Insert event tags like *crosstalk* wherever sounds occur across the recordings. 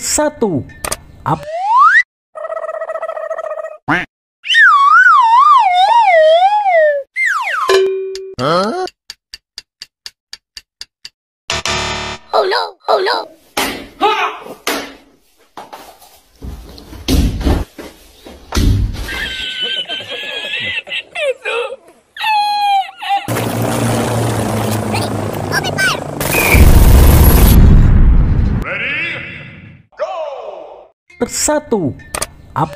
satu. Ap huh? Oh no, oh no. bersatu. Apa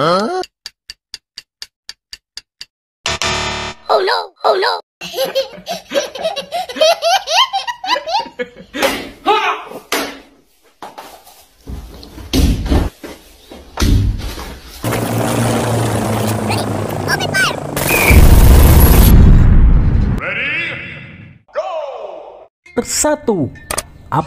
Huh? Oh no, oh no. *laughs* bersatu. Ap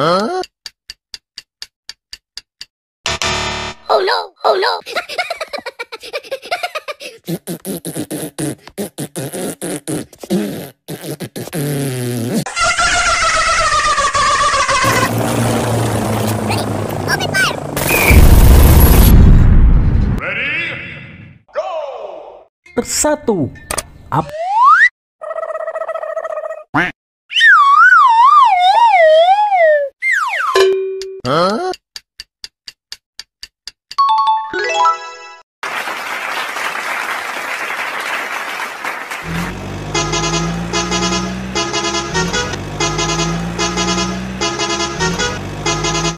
Huh? Oh no, oh no. *laughs* *laughs* satu Ap